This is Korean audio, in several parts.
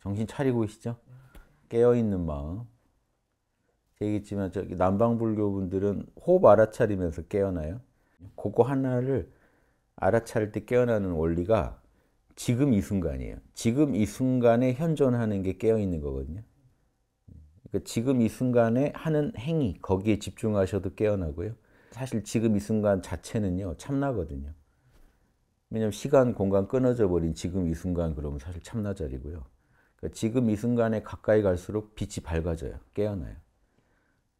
정신 차리고 계시죠? 깨어있는 마음. 얘기했지만 저기 남방불교 분들은 호흡 알아차리면서 깨어나요. 그거 하나를 알아차릴 때 깨어나는 원리가 지금 이 순간이에요. 지금 이 순간에 현존하는 게 깨어있는 거거든요. 그러니까 지금 이 순간에 하는 행위, 거기에 집중하셔도 깨어나고요. 사실 지금 이 순간 자체는요, 참나거든요. 왜냐면 시간, 공간 끊어져 버린 지금 이 순간 그러면 사실 참나 자리고요. 그러니까 지금 이 순간에 가까이 갈수록 빛이 밝아져요. 깨어나요.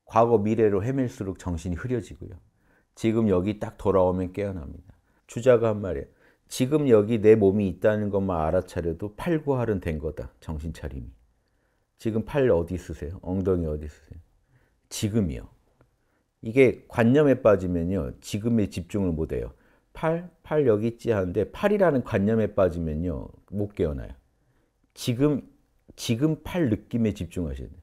과거 미래로 헤맬수록 정신이 흐려지고요. 지금 여기 딱 돌아오면 깨어납니다. 주자가 한 말이에요. 지금 여기 내 몸이 있다는 것만 알아차려도 팔구할은 된 거다. 정신 차림이. 지금 팔 어디 쓰세요? 엉덩이 어디 쓰세요? 지금이요. 이게 관념에 빠지면요. 지금에 집중을 못 해요. 팔, 팔 여기 있지 하는데 팔이라는 관념에 빠지면요. 못 깨어나요. 지금 지금 팔 느낌에 집중하셔야 돼요.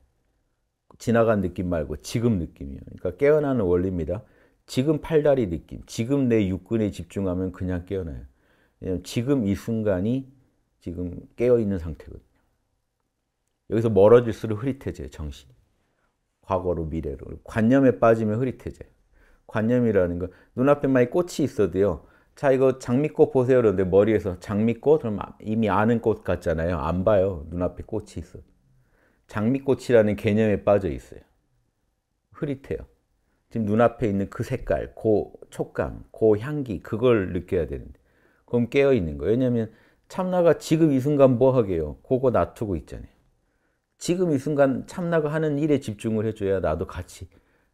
지나간 느낌 말고 지금 느낌이요. 그러니까 깨어나는 원리입니다. 지금 팔다리 느낌, 지금 내 육근에 집중하면 그냥 깨어나요. 왜냐면 지금 이 순간이 지금 깨어있는 상태거든요. 여기서 멀어질수록 흐릿해져요, 정신이. 과거로 미래로. 관념에 빠지면 흐릿해져요. 관념이라는 건 눈앞에만 이 꽃이 있어도요. 자 이거 장미꽃 보세요 그런데 머리에서 장미꽃 그럼 이미 아는 꽃 같잖아요 안 봐요 눈앞에 꽃이 있어 장미꽃이라는 개념에 빠져 있어요 흐릿해요 지금 눈앞에 있는 그 색깔 그 촉감 그 향기 그걸 느껴야 되는데 그럼 깨어 있는 거예요 왜냐하면 참나가 지금 이 순간 뭐 하게요 그거 놔두고 있잖아요 지금 이 순간 참나가 하는 일에 집중을 해줘야 나도 같이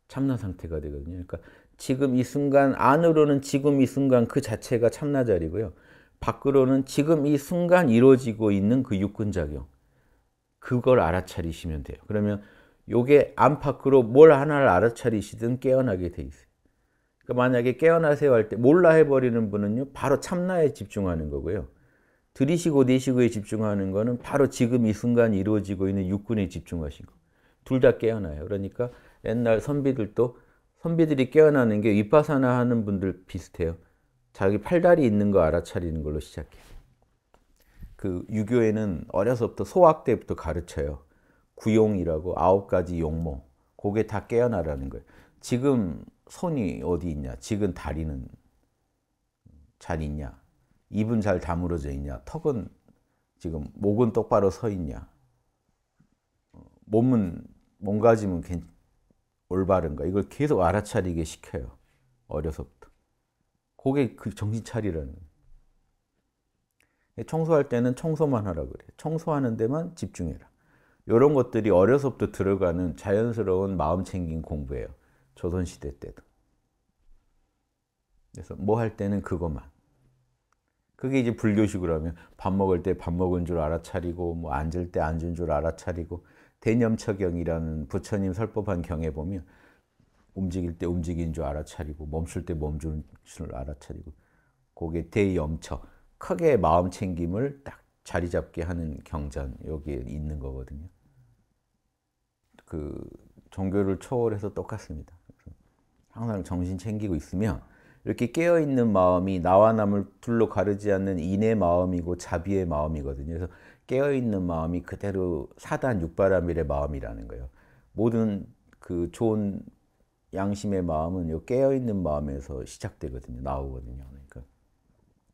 참나 상태가 되거든요 그러니까 지금 이 순간 안으로는 지금 이 순간 그 자체가 참나자리고요. 밖으로는 지금 이 순간 이루어지고 있는 그육군작용 그걸 알아차리시면 돼요. 그러면 요게 안팎으로 뭘 하나를 알아차리시든 깨어나게 돼 있어요. 그러니까 만약에 깨어나세요 할 때 몰라 해버리는 분은요. 바로 참나에 집중하는 거고요. 들이시고 내쉬고에 집중하는 거는 바로 지금 이 순간 이루어지고 있는 육군에 집중하신 거. 둘 다 깨어나요. 그러니까 옛날 선비들도 선비들이 깨어나는 게 위파사나 하는 분들 비슷해요. 자기 팔다리 있는 거 알아차리는 걸로 시작해요. 그 유교에는 어려서부터 소학 때부터 가르쳐요. 구용이라고 아홉 가지 용모. 그게 다 깨어나라는 거예요. 지금 손이 어디 있냐? 지금 다리는 잘 있냐? 입은 잘 다물어져 있냐? 턱은 지금 목은 똑바로 서 있냐? 어, 몸은 몸가짐은 올바른가 이걸 계속 알아차리게 시켜요. 어려서부터. 그게 그 정신 차리라는 청소할 때는 청소만 하라 그래. 청소하는 데만 집중해라. 이런 것들이 어려서부터 들어가는 자연스러운 마음 챙긴 공부예요. 조선시대 때도. 그래서 뭐 할 때는 그것만. 그게 이제 불교식으로 하면 밥 먹을 때 밥 먹은 줄 알아차리고 뭐 앉을 때 앉은 줄 알아차리고 대념처경이라는 부처님 설법한 경에 보면 움직일 때 움직이는 줄 알아차리고 멈출 때 멈추는 줄 알아차리고 그게 대염처 크게 마음 챙김을 딱 자리 잡게 하는 경전 여기에 있는 거거든요. 그 종교를 초월해서 똑같습니다. 항상 정신 챙기고 있으면 이렇게 깨어 있는 마음이 나와 남을 둘로 가르지 않는 인의 마음이고 자비의 마음이거든요. 그래서 깨어있는 마음이 그대로 사단 육바라밀의 마음이라는 거예요. 모든 그 좋은 양심의 마음은 요 깨어있는 마음에서 시작되거든요. 나오거든요. 그러니까,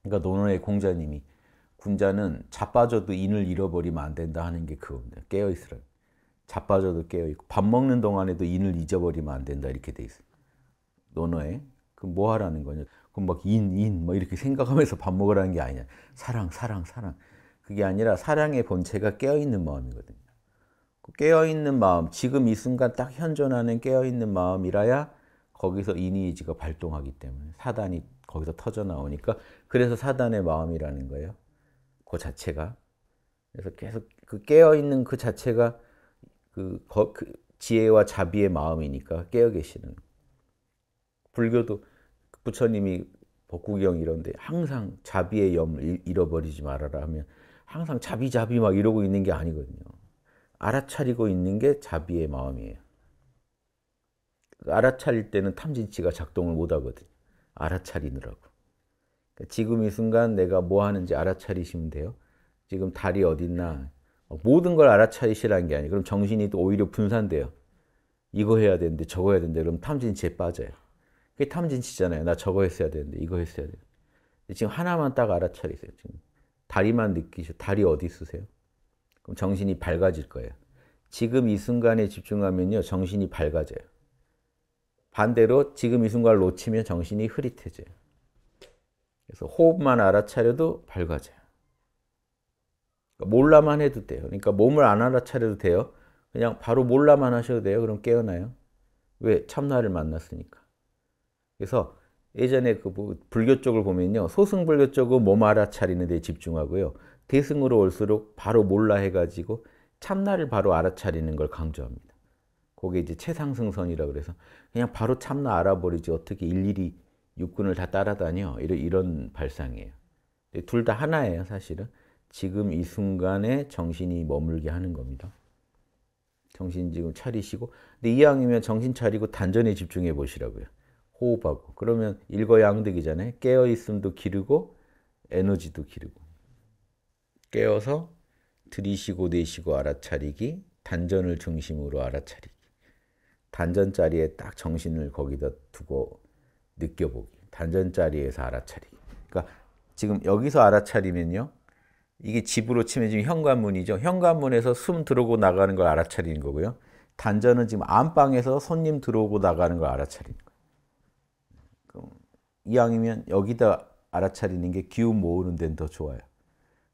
그러니까 노노의 공자님이 군자는 자빠져도 인을 잃어버리면 안 된다 하는 게 그겁니다. 깨어있으라. 자빠져도 깨어있고 밥 먹는 동안에도 인을 잊어버리면 안 된다 이렇게 돼 있어요. 논어에 그럼 뭐 하라는 거냐? 그럼 막 인, 인, 뭐 이렇게 생각하면서 밥 먹으라는 게 아니냐. 사랑, 사랑, 사랑. 그게 아니라 사랑의 본체가 깨어있는 마음이거든요. 그 깨어있는 마음, 지금 이 순간 딱 현존하는 깨어있는 마음이라야 거기서 이니지가 발동하기 때문에 사단이 거기서 터져 나오니까 그래서 사단의 마음이라는 거예요. 그 자체가. 그래서 계속 그 깨어있는 그 자체가 그, 거, 그 지혜와 자비의 마음이니까 깨어 계시는. 불교도 부처님이 복국경 이런데 항상 자비의 염을 잃어버리지 말아라 하면 항상 자비자비 막 이러고 있는 게 아니거든요. 알아차리고 있는 게 자비의 마음이에요. 그러니까 알아차릴 때는 탐진치가 작동을 못 하거든요. 알아차리느라고. 그러니까 지금 이 순간 내가 뭐 하는지 알아차리시면 돼요. 지금 달이 어딨나. 모든 걸 알아차리시라는 게 아니에요. 그럼 정신이 또 오히려 분산돼요. 이거 해야 되는데 저거 해야 되는데 그럼 탐진치에 빠져요. 그게 탐진치잖아요. 나 저거 했어야 되는데 이거 했어야 돼요. 지금 하나만 딱 알아차리세요. 지금 다리만 느끼셔. 다리 어디 있으세요? 그럼 정신이 밝아질 거예요. 지금 이 순간에 집중하면요, 정신이 밝아져요. 반대로 지금 이 순간을 놓치면 정신이 흐릿해져요. 그래서 호흡만 알아차려도 밝아져요. 그러니까 몰라만 해도 돼요. 그러니까 몸을 안 알아차려도 돼요. 그냥 바로 몰라만 하셔도 돼요. 그럼 깨어나요. 왜? 참나를 만났으니까. 그래서 예전에 그 불교 쪽을 보면요. 소승불교 쪽은 몸 알아차리는 데 집중하고요. 대승으로 올수록 바로 몰라 해가지고 참나를 바로 알아차리는 걸 강조합니다. 그게 이제 최상승선이라 그래서 그냥 바로 참나 알아버리지 어떻게 일일이 육군을 다 따라다녀 이런, 이런 발상이에요. 둘 다 하나예요 사실은. 지금 이 순간에 정신이 머물게 하는 겁니다. 정신 지금 차리시고 근데 이왕이면 정신 차리고 단전에 집중해 보시라고요. 호흡하고 그러면 일거양득이잖아요. 깨어 있음도 기르고 에너지도 기르고 깨어서 들이쉬고 내쉬고 알아차리기 단전을 중심으로 알아차리기 단전 자리에 딱 정신을 거기다 두고 느껴보기 단전 자리에서 알아차리기 그러니까 지금 여기서 알아차리면요 이게 집으로 치면 지금 현관문이죠 현관문에서 숨 들어오고 나가는 걸 알아차리는 거고요 단전은 지금 안방에서 손님 들어오고 나가는 걸 알아차리는 그럼 이왕이면 여기다 알아차리는 게 기운 모으는 데는 더 좋아요.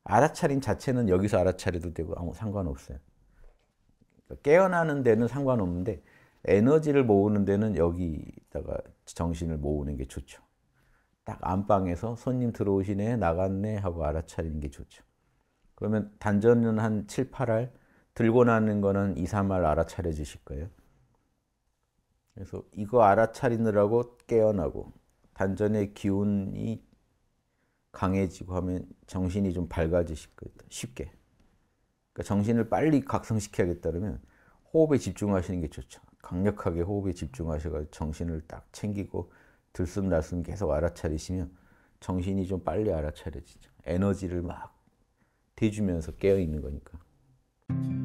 알아차림 자체는 여기서 알아차려도 되고 아무 상관없어요. 그러니까 깨어나는 데는 상관없는데 에너지를 모으는 데는 여기다가 정신을 모으는 게 좋죠. 딱 안방에서 손님 들어오시네, 나갔네 하고 알아차리는 게 좋죠. 그러면 단전은 한 7, 8알, 들고 나는 거는 2, 3알 알아차려 주실 거예요. 그래서 이거 알아차리느라고 깨어나고 단전의 기운이 강해지고 하면 정신이 좀 밝아지실 거예요. 쉽게. 그러니까 정신을 빨리 각성시켜야겠다 그러면 호흡에 집중하시는 게 좋죠. 강력하게 호흡에 집중하셔서 정신을 딱 챙기고 들숨날숨 계속 알아차리시면 정신이 좀 빨리 알아차려지죠. 에너지를 막 대주면서 깨어 있는 거니까.